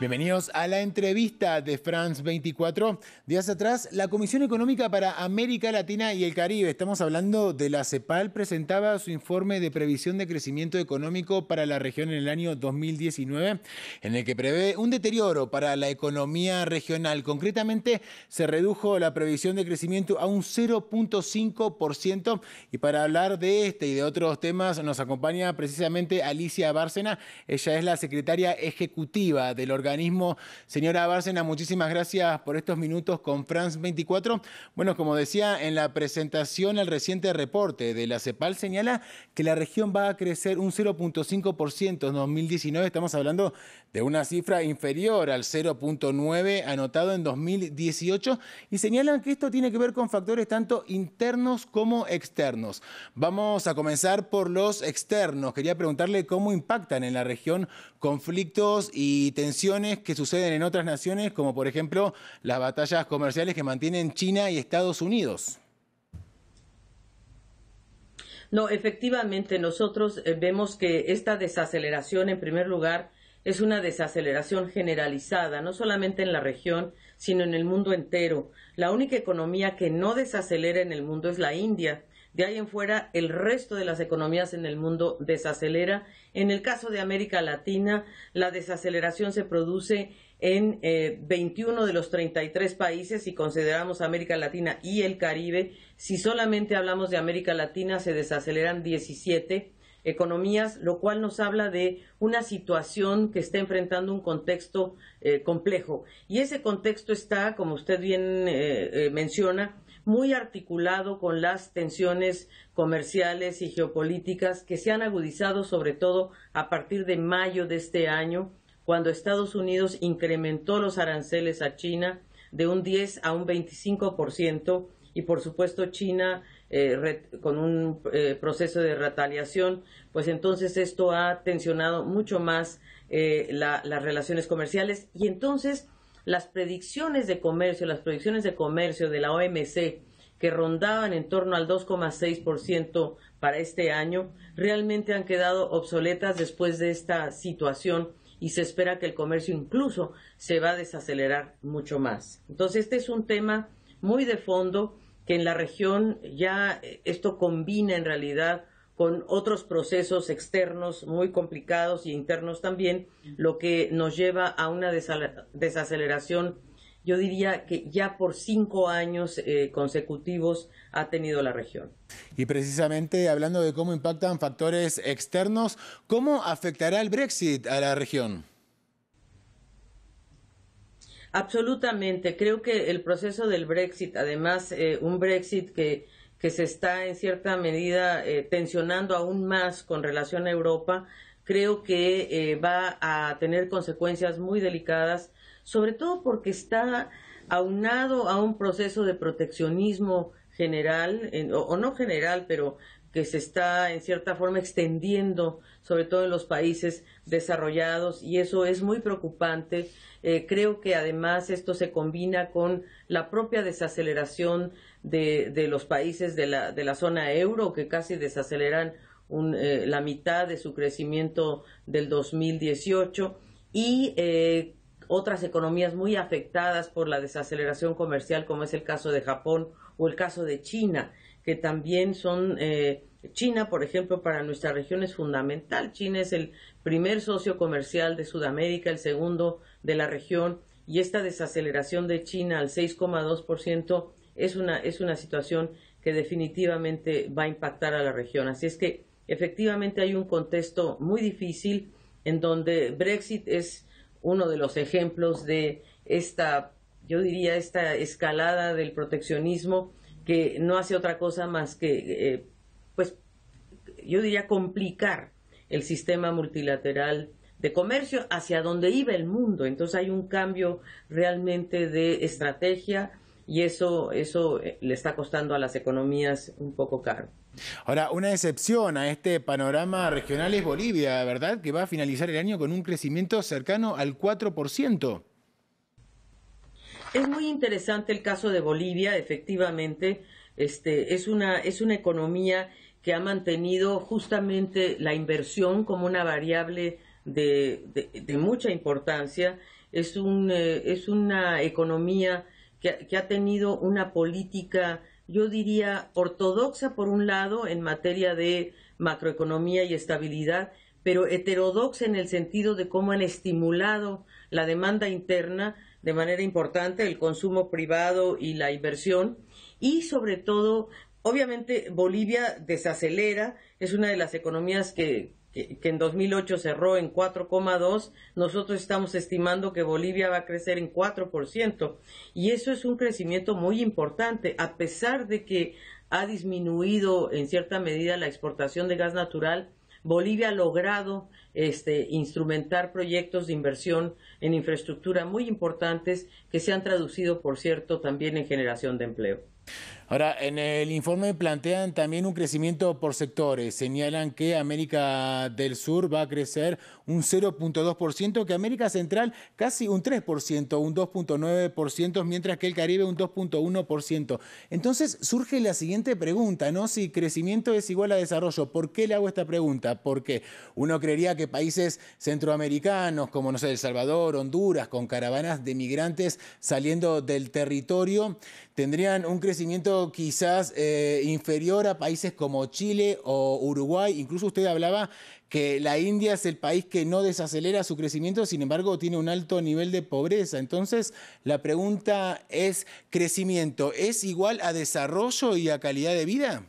Bienvenidos a la entrevista de France 24. Días atrás, la Comisión Económica para América Latina y el Caribe, estamos hablando de la CEPAL, presentaba su informe de previsión de crecimiento económico para la región en el año 2019, en el que prevé un deterioro para la economía regional. Concretamente, se redujo la previsión de crecimiento a un 0.5%. Y para hablar de este y de otros temas, nos acompaña precisamente Alicia Bárcena. Ella es la secretaria ejecutiva del organismo organismo. Señora Bárcena, muchísimas gracias por estos minutos con France 24. Bueno, como decía en la presentación, el reciente reporte de la CEPAL señala que la región va a crecer un 0.5% en 2019. Estamos hablando de una cifra inferior al 0.9 anotado en 2018 y señalan que esto tiene que ver con factores tanto internos como externos. Vamos a comenzar por los externos. Quería preguntarle cómo impactan en la región conflictos y tensiones que suceden en otras naciones, como por ejemplo las batallas comerciales que mantienen China y Estados Unidos. No, efectivamente, nosotros eh, vemos que esta desaceleración, en primer lugar, es una desaceleración generalizada, no solamente en la región, sino en el mundo entero. La única economía que no desacelera en el mundo es la India. De ahí en fuera, el resto de las economías en el mundo desacelera en el caso de América Latina, la desaceleración se produce en 21 eh, de los 33 países, si consideramos América Latina y el Caribe. Si solamente hablamos de América Latina, se desaceleran 17 economías, lo cual nos habla de una situación que está enfrentando un contexto eh, complejo. Y ese contexto está, como usted bien eh, eh menciona, muy articulado con las tensiones comerciales y geopolíticas que se han agudizado sobre todo a partir de mayo de este año, cuando Estados Unidos incrementó los aranceles a China de un 10 a un 25% y por supuesto China eh, con un eh, proceso de retaliación, pues entonces esto ha tensionado mucho más eh, las relaciones comerciales y entonces las predicciones de comercio, las predicciones de comercio de la OMC, que rondaban en torno al 2,6% para este año, realmente han quedado obsoletas después de esta situación y se espera que el comercio incluso se va a desacelerar mucho más. Entonces, este es un tema muy de fondo que en la región ya eh, esto combina en realidad con otros procesos externos muy complicados y e internos también, lo que nos lleva a una desaceleración, yo diría que ya por cinco años eh, consecutivos ha tenido la región. Y precisamente hablando de cómo impactan factores externos, ¿cómo afectará el Brexit a la región? Absolutamente. Creo que el proceso del Brexit, además eh, un Brexit que que se está en cierta medida eh, tensionando aún más con relación a Europa, creo que eh, va a tener consecuencias muy delicadas, sobre todo porque está aunado a un proceso de proteccionismo general, o no general, pero que se está en cierta forma extendiendo, sobre todo en los países desarrollados y eso es muy preocupante. Eh, creo que además esto se combina con la propia desaceleración de, los países de la, de la, zona euro que casi desaceleran eh, la mitad de su crecimiento del 2018 y eh, otras economías muy afectadas por la desaceleración comercial como es el caso de Japón o el caso de China que también son China, por ejemplo, para nuestra región es fundamental. China es el primer socio comercial de Sudamérica, el segundo de la región, y esta desaceleración de China al 6,2% es una, es una situación que definitivamente va a impactar a la región. Así es que efectivamente hay un contexto muy difícil en donde Brexit es uno de los ejemplos de esta, yo diría, esta escalada del proteccionismo que no hace otra cosa más que eh, pues yo diría complicar el sistema multilateral de comercio hacia donde iba el mundo. Entonces hay un cambio realmente de estrategia y eso, eso eh, le está costando a las economías un poco caro. Ahora, una excepción a este panorama regional es Bolivia, ¿verdad? Que va a finalizar el año con un crecimiento cercano al 4%. Es muy interesante el caso de Bolivia, efectivamente. Este, es, una, es una economía que ha mantenido justamente la inversión como una variable de, mucha importancia. Es, un, eh, es una economía que, que, ha tenido una política, yo diría, ortodoxa por un lado en materia de macroeconomía y estabilidad, pero heterodoxa en el sentido de cómo han estimulado la demanda interna de manera importante, el consumo privado y la inversión, y sobre todo Obviamente Bolivia desacelera, es una de las economías que, en 2008 cerró en 4,2, nosotros estamos estimando que Bolivia va a crecer en 4%, y eso es un crecimiento muy importante, a pesar de que ha disminuido en cierta medida la exportación de gas natural, Bolivia ha logrado este, instrumentar proyectos de inversión en infraestructura muy importantes que se han traducido, por cierto, también en generación de empleo. Ahora, en el informe plantean también un crecimiento por sectores. Señalan que América del Sur va a crecer un 0.2%, que América Central casi un 3%, un 2.9%, mientras que el Caribe un 2.1%. Entonces surge la siguiente pregunta, ¿no? Si crecimiento es igual a desarrollo, ¿por qué le hago esta pregunta? Porque uno creería que países centroamericanos, como no sé, El Salvador, Honduras, con caravanas de migrantes saliendo del territorio, tendrían un crecimiento quizás eh, inferior a países como Chile o Uruguay. Incluso usted hablaba que la India es el país que no desacelera su crecimiento, sin embargo tiene un alto nivel de pobreza. Entonces, la pregunta es, ¿crecimiento es igual a desarrollo y a calidad de vida?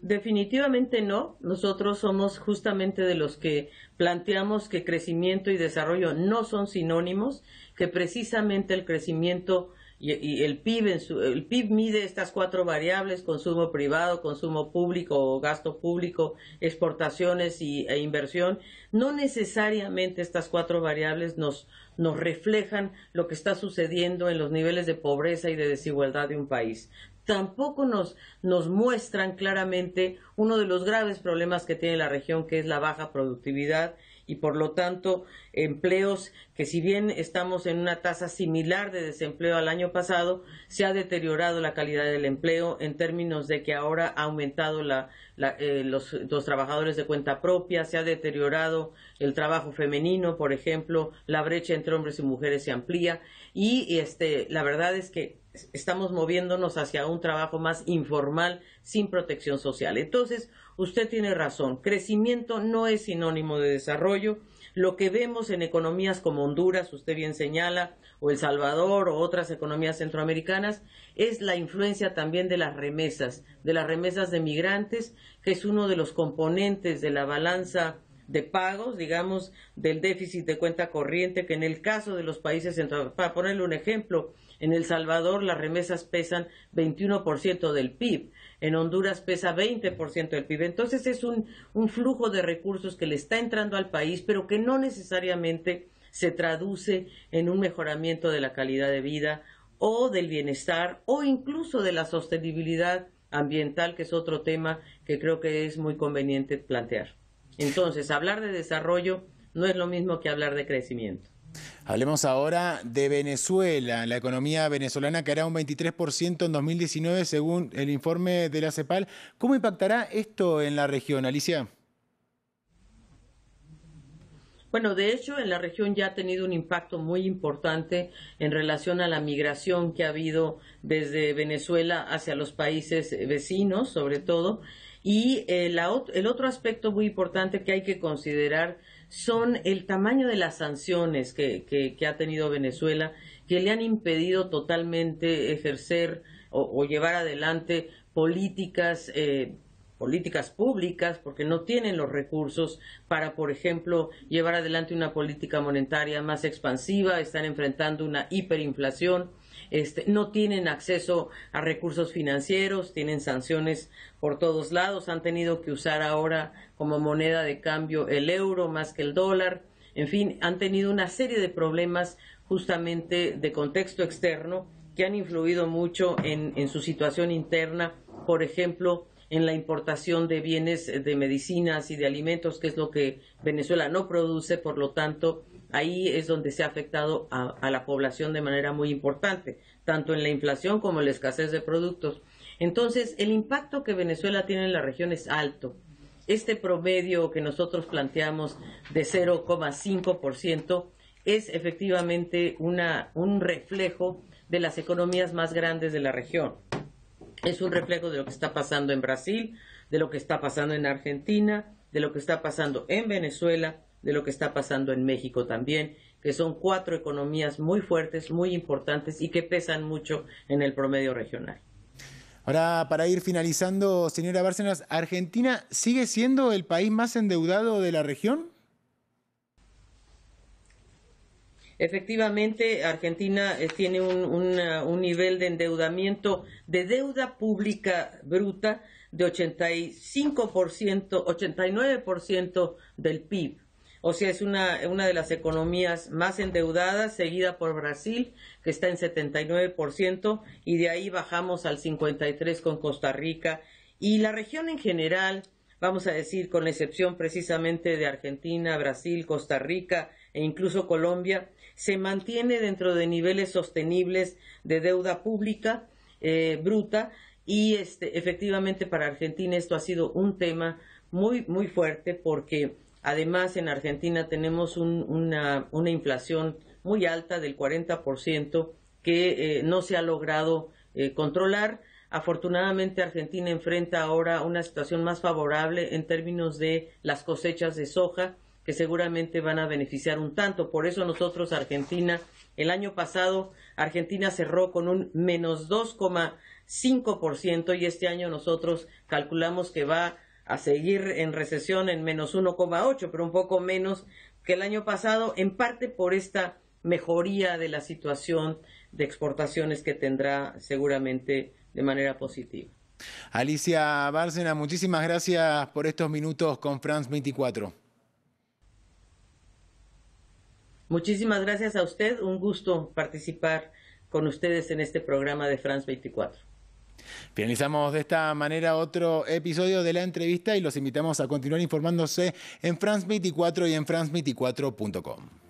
Definitivamente no. Nosotros somos justamente de los que planteamos que crecimiento y desarrollo no son sinónimos, que precisamente el crecimiento y, el PIB, mide estas cuatro variables, consumo privado, consumo público o gasto público, exportaciones y, e inversión, no necesariamente estas cuatro variables nos, reflejan lo que está sucediendo en los niveles de pobreza y de desigualdad de un país tampoco nos, nos, muestran claramente uno de los graves problemas que tiene la región, que es la baja productividad y por lo tanto empleos que si bien estamos en una tasa similar de desempleo al año pasado, se ha deteriorado la calidad del empleo en términos de que ahora ha aumentado la, eh, los, trabajadores de cuenta propia, se ha deteriorado el trabajo femenino, por ejemplo, la brecha entre hombres y mujeres se amplía y este, la verdad es que estamos moviéndonos hacia un trabajo más informal sin protección social. Entonces, Usted tiene razón, crecimiento no es sinónimo de desarrollo. Lo que vemos en economías como Honduras, usted bien señala, o El Salvador o otras economías centroamericanas, es la influencia también de las remesas, de las remesas de migrantes, que es uno de los componentes de la balanza de pagos, digamos, del déficit de cuenta corriente, que en el caso de los países, centroamericanos, para ponerle un ejemplo, en El Salvador las remesas pesan 21% del PIB, en Honduras pesa 20% del PIB. Entonces es un, un flujo de recursos que le está entrando al país, pero que no necesariamente se traduce en un mejoramiento de la calidad de vida o del bienestar o incluso de la sostenibilidad ambiental, que es otro tema que creo que es muy conveniente plantear. Entonces, hablar de desarrollo no es lo mismo que hablar de crecimiento. Hablemos ahora de Venezuela. La economía venezolana caerá un 23% en 2019 según el informe de la CEPAL. ¿Cómo impactará esto en la región, Alicia? Bueno, de hecho, en la región ya ha tenido un impacto muy importante en relación a la migración que ha habido desde Venezuela hacia los países vecinos, sobre todo. Y eh, el otro aspecto muy importante que hay que considerar son el tamaño de las sanciones que, que, ha tenido Venezuela, que le han impedido totalmente ejercer o, llevar adelante políticas eh, políticas públicas porque no tienen los recursos para, por ejemplo, llevar adelante una política monetaria más expansiva, están enfrentando una hiperinflación. Este, no tienen acceso a recursos financieros, tienen sanciones por todos lados, han tenido que usar ahora como moneda de cambio el euro más que el dólar, en fin, han tenido una serie de problemas justamente de contexto externo que han influido mucho en su situación interna, por ejemplo, en la importación de bienes de medicinas y de alimentos, que es lo que Venezuela no produce, por lo tanto, ahí es donde se ha afectado a, la población de manera muy importante, tanto en la inflación como en la escasez de productos. Entonces, el impacto que Venezuela tiene en la región es alto. Este promedio que nosotros planteamos de 0,5% es efectivamente una, un reflejo de las economías más grandes de la región. Es un reflejo de lo que está pasando en Brasil, de lo que está pasando en Argentina, de lo que está pasando en Venezuela de lo que está pasando en México también, que son cuatro economías muy fuertes, muy importantes y que pesan mucho en el promedio regional. Ahora, para ir finalizando, señora Bárcenas, ¿Argentina sigue siendo el país más endeudado de la región? Efectivamente, Argentina eh, tiene un, nivel de endeudamiento de deuda pública bruta de 85%, 89% del PIB o sea, es una, una de las economías más endeudadas, seguida por Brasil, que está en 79%, y de ahí bajamos al 53% con Costa Rica. Y la región en general, vamos a decir, con excepción precisamente de Argentina, Brasil, Costa Rica e incluso Colombia, se mantiene dentro de niveles sostenibles de deuda pública eh, bruta y este, efectivamente para Argentina esto ha sido un tema muy, muy fuerte porque Además, en Argentina tenemos una, inflación muy alta del 40% que eh, no se ha logrado eh, controlar. Afortunadamente, Argentina enfrenta ahora una situación más favorable en términos de las cosechas de soja, que seguramente van a beneficiar un tanto. Por eso nosotros, Argentina, el año pasado, Argentina cerró con un menos 2,5% y este año nosotros calculamos que va a seguir en recesión en menos 1,8, pero un poco menos que el año pasado, en parte por esta mejoría de la situación de exportaciones que tendrá seguramente de manera positiva. Alicia Bárcena, muchísimas gracias por estos minutos con France 24. Muchísimas gracias a usted, un gusto participar con ustedes en este programa de France 24. Finalizamos de esta manera otro episodio de la entrevista y los invitamos a continuar informándose en France 4 y en france 4com